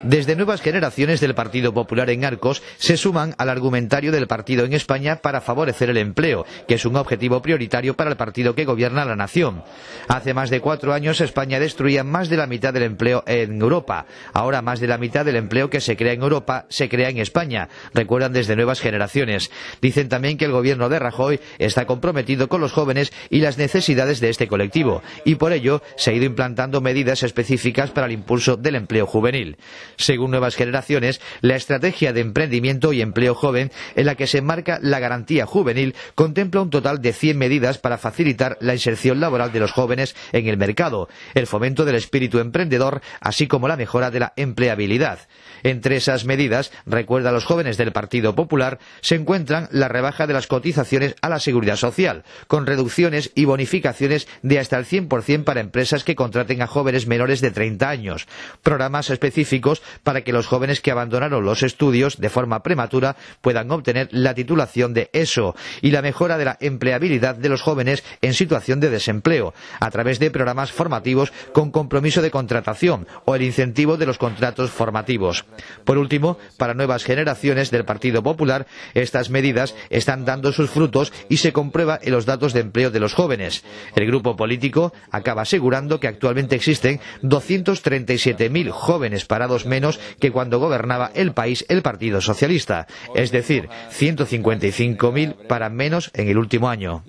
Desde nuevas generaciones del Partido Popular en Arcos se suman al argumentario del partido en España para favorecer el empleo, que es un objetivo prioritario para el partido que gobierna la nación. Hace más de cuatro años España destruía más de la mitad del empleo en Europa. Ahora más de la mitad del empleo que se crea en Europa se crea en España, recuerdan desde nuevas generaciones. Dicen también que el gobierno de Rajoy está comprometido con los jóvenes y las necesidades de este colectivo, y por ello se ha ido implantando medidas específicas para el impulso del empleo juvenil según nuevas generaciones, la estrategia de emprendimiento y empleo joven en la que se enmarca la garantía juvenil contempla un total de 100 medidas para facilitar la inserción laboral de los jóvenes en el mercado, el fomento del espíritu emprendedor, así como la mejora de la empleabilidad. Entre esas medidas, recuerda a los jóvenes del Partido Popular, se encuentran la rebaja de las cotizaciones a la seguridad social, con reducciones y bonificaciones de hasta el 100% para empresas que contraten a jóvenes menores de 30 años, programas específicos para que los jóvenes que abandonaron los estudios de forma prematura puedan obtener la titulación de ESO y la mejora de la empleabilidad de los jóvenes en situación de desempleo a través de programas formativos con compromiso de contratación o el incentivo de los contratos formativos. Por último, para nuevas generaciones del Partido Popular, estas medidas están dando sus frutos y se comprueba en los datos de empleo de los jóvenes. El grupo político acaba asegurando que actualmente existen 237.000 jóvenes parados menos que cuando gobernaba el país el Partido Socialista, es decir, 155.000 para menos en el último año.